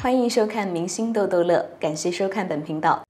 欢迎收看《明星逗逗乐》，感谢收看本频道。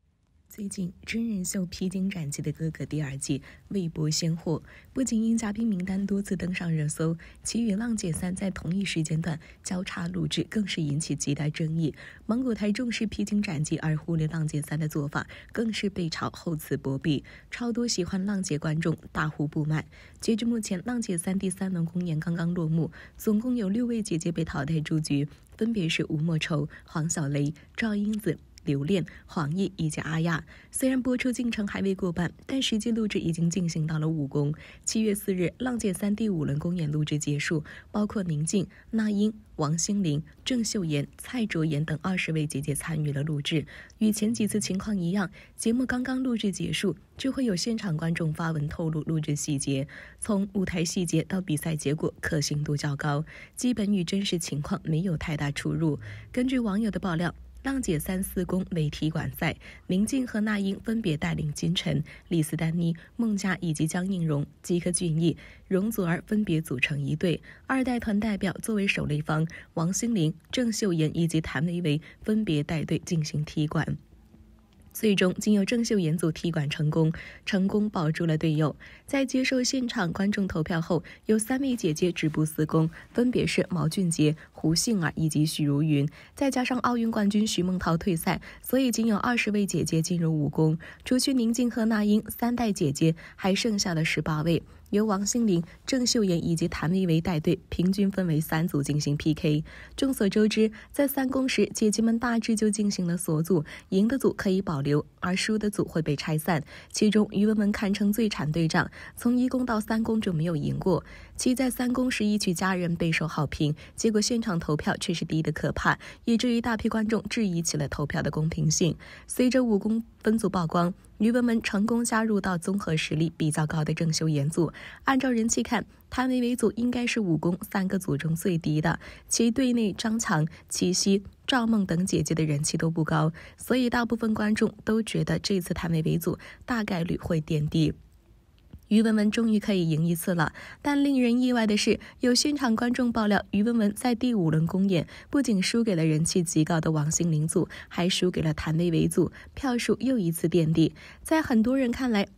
最近真人秀《披荆斩棘的哥哥》第二季未播先火，不仅因嘉宾名单多次登上热搜，其与《浪姐三》在同一时间段交叉录制，更是引起极大争议。芒果台重视《披荆斩棘》而忽略《浪姐三》的做法，更是被嘲厚此薄彼。超多喜欢《浪姐》观众大呼不满。截至目前，《浪姐三》第三轮公演刚刚落幕，总共有六位姐姐被淘汰出局，分别是吴莫愁、黄小蕾、赵英子。刘恋、黄奕以及阿雅，虽然播出进程还未过半，但实际录制已经进行到了五公。七月四日，《浪姐三》第五轮公演录制结束，包括宁静、那英、王心凌、郑秀妍、蔡卓妍等二十位姐姐参与了录制。与前几次情况一样，节目刚刚录制结束，就会有现场观众发文透露录制细节，从舞台细节到比赛结果，可信度较高，基本与真实情况没有太大出入。根据网友的爆料。浪姐三四宫为体馆赛，宁静和那英分别带领金晨、李斯丹妮、孟佳以及江映蓉、吉克隽逸、容祖儿分别组成一队；二代团代表作为首擂方，王心凌、郑秀妍以及谭维维分别带队进行踢馆。最终仅有郑秀妍组踢馆成功，成功保住了队友。在接受现场观众投票后，有三位姐姐止步四公，分别是毛俊杰、胡杏儿以及许茹芸。再加上奥运冠军徐梦桃退赛，所以仅有二十位姐姐进入五公。除去宁静和那英三代姐姐，还剩下了十八位。由王心凌、郑秀妍以及谭维维带队，平均分为三组进行 PK。众所周知，在三公时，姐姐们大致就进行了锁组，赢的组可以保留，而输的组会被拆散。其中于文文堪称最惨队长，从一公到三公就没有赢过。其在三公时一曲《家人》备受好评，结果现场投票却是低得可怕，以至于大批观众质疑起了投票的公平性。随着五公分组曝光。女朋们成功加入到综合实力比较高的郑秀妍组。按照人气看，谭维维组应该是武功三个组中最低的，其队内张蔷、齐溪、赵梦等姐姐的人气都不高，所以大部分观众都觉得这次谭维维组大概率会垫底。于文文终于可以赢一次了，但令人意外的是，有现场观众爆料，于文文在第五轮公演不仅输给了人气极高的王心凌组，还输给了谭维维组，票数又一次垫底。在很多人看来，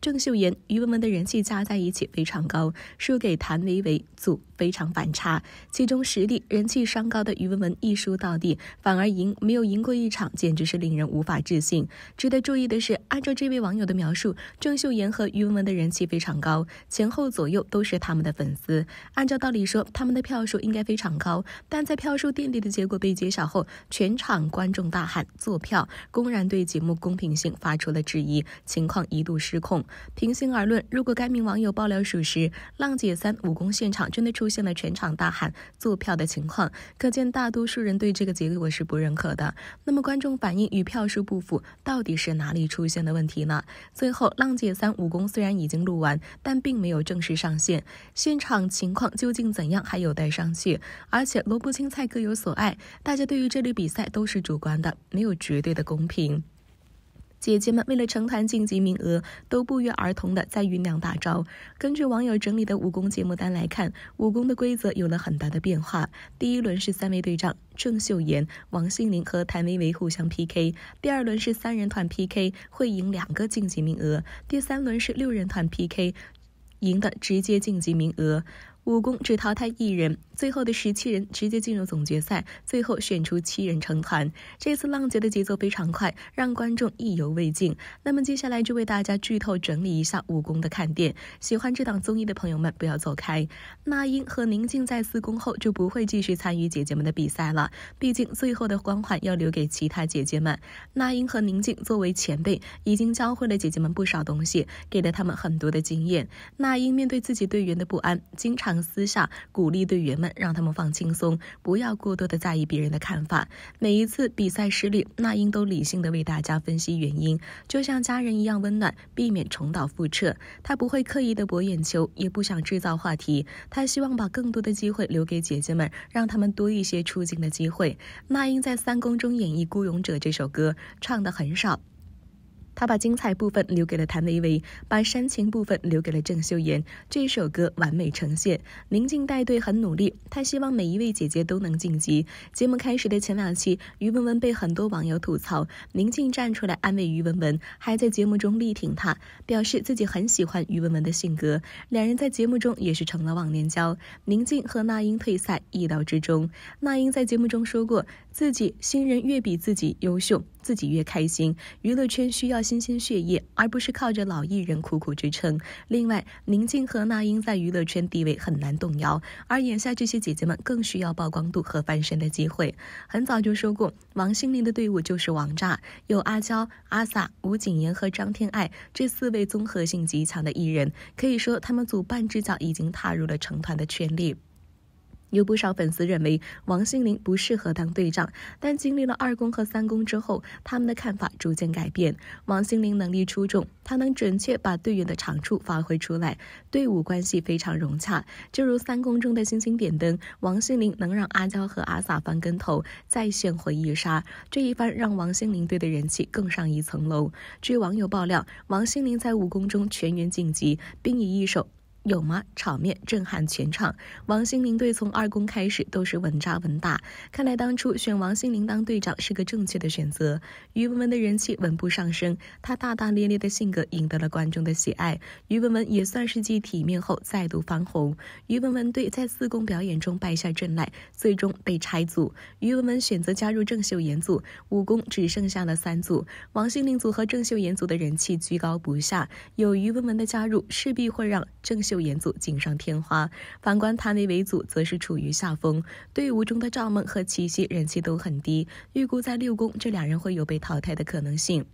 郑秀妍、于文文的人气加在一起非常高，输给谭维维组。非常反差，其中实力、人气双高的于文文一输到底，反而赢没有赢过一场，简直是令人无法置信。值得注意的是，按照这位网友的描述，郑秀妍和于文文的人气非常高，前后左右都是他们的粉丝。按照道理说，他们的票数应该非常高，但在票数垫底的结果被揭晓后，全场观众大喊“坐票”，公然对节目公平性发出了质疑，情况一度失控。平心而论，如果该名网友爆料属实，浪姐三武功现场真的出。现了全场大喊“坐票”的情况，可见大多数人对这个结果是不认可的。那么观众反映与票数不符，到底是哪里出现的问题呢？最后，浪姐三武功虽然已经录完，但并没有正式上线，现场情况究竟怎样还有待商榷。而且萝卜青菜各有所爱，大家对于这类比赛都是主观的，没有绝对的公平。姐姐们为了成团晋级名额，都不约而同的在酝酿大招。根据网友整理的武功节目单来看，武功的规则有了很大的变化。第一轮是三位队长郑秀妍、王心凌和谭维维互相 PK。第二轮是三人团 PK，会赢两个晋级名额。第三轮是六人团 PK，赢的直接晋级名额。武功只淘汰一人，最后的十七人直接进入总决赛，最后选出七人成团。这次浪姐的节奏非常快，让观众意犹未尽。那么接下来就为大家剧透整理一下武功的看点。喜欢这档综艺的朋友们不要走开。那英和宁静在四宫后就不会继续参与姐姐们的比赛了，毕竟最后的光环要留给其他姐姐们。那英和宁静作为前辈，已经教会了姐姐们不少东西，给了他们很多的经验。那英面对自己队员的不安，经常。私下鼓励队员们，让他们放轻松，不要过多的在意别人的看法。每一次比赛失利，那英都理性的为大家分析原因，就像家人一样温暖，避免重蹈覆辙。他不会刻意的博眼球，也不想制造话题。他希望把更多的机会留给姐姐们，让他们多一些出镜的机会。那英在三公中演绎《孤勇者》这首歌，唱的很少。他把精彩部分留给了谭维维，把煽情部分留给了郑秀妍。这首歌完美呈现。宁静带队很努力，她希望每一位姐姐都能晋级。节目开始的前两期，于文文被很多网友吐槽，宁静站出来安慰于文文，还在节目中力挺她，表示自己很喜欢于文文的性格。两人在节目中也是成了忘年交。宁静和那英退赛意料之中。那英在节目中说过。自己新人越比自己优秀，自己越开心。娱乐圈需要新鲜血液，而不是靠着老艺人苦苦支撑。另外，宁静和那英在娱乐圈地位很难动摇，而眼下这些姐姐们更需要曝光度和翻身的机会。很早就说过，王心凌的队伍就是王炸，有阿娇、阿 sa、吴谨言和张天爱这四位综合性极强的艺人，可以说他们组半只脚已经踏入了成团的圈里。有不少粉丝认为王心凌不适合当队长，但经历了二公和三公之后，他们的看法逐渐改变。王心凌能力出众，她能准确把队员的长处发挥出来，队伍关系非常融洽。就如三公中的星星点灯，王心凌能让阿娇和阿萨翻跟头，再现回忆杀。这一番让王心凌队的人气更上一层楼。据网友爆料，王心凌在五公中全员晋级，并以一手。有吗？场面震撼全场。王心凌队从二公开始都是稳扎稳打，看来当初选王心凌当队长是个正确的选择。于文文的人气稳步上升，她大大咧咧的性格赢得了观众的喜爱。于文文也算是继体面后再度翻红。于文文队在四公表演中败下阵来，最终被拆组。于文文选择加入郑秀妍组，五公只剩下了三组，王心凌组和郑秀妍组的人气居高不下，有于文文的加入，势必会让郑秀。救援组锦上添花，反观谭维维组则是处于下风。队伍中的赵梦和齐溪人气都很低，预估在六宫这两人会有被淘汰的可能性。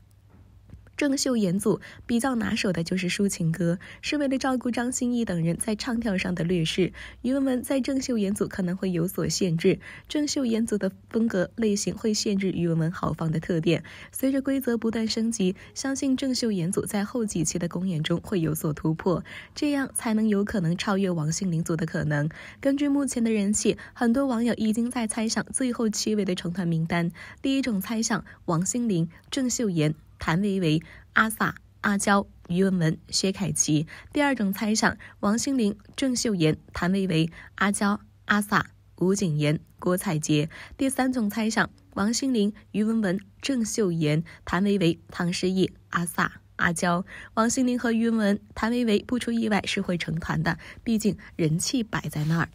郑秀妍组比较拿手的就是抒情歌，是为了照顾张歆艺等人在唱跳上的劣势。于文文在郑秀妍组可能会有所限制，郑秀妍组的风格类型会限制于文文豪放的特点。随着规则不断升级，相信郑秀妍组在后几期的公演中会有所突破，这样才能有可能超越王心凌组的可能。根据目前的人气，很多网友已经在猜想最后七位的成团名单。第一种猜想：王心凌、郑秀妍。谭维维、阿萨、阿娇、于文文、薛凯琪。第二种猜想：王心凌、郑秀妍、谭维维、阿娇、阿萨、吴谨言、郭采洁。第三种猜想：王心凌、于文文、郑秀妍、谭维维、唐诗逸、阿萨、阿娇。王心凌和于文、谭维维不出意外是会成团的，毕竟人气摆在那儿。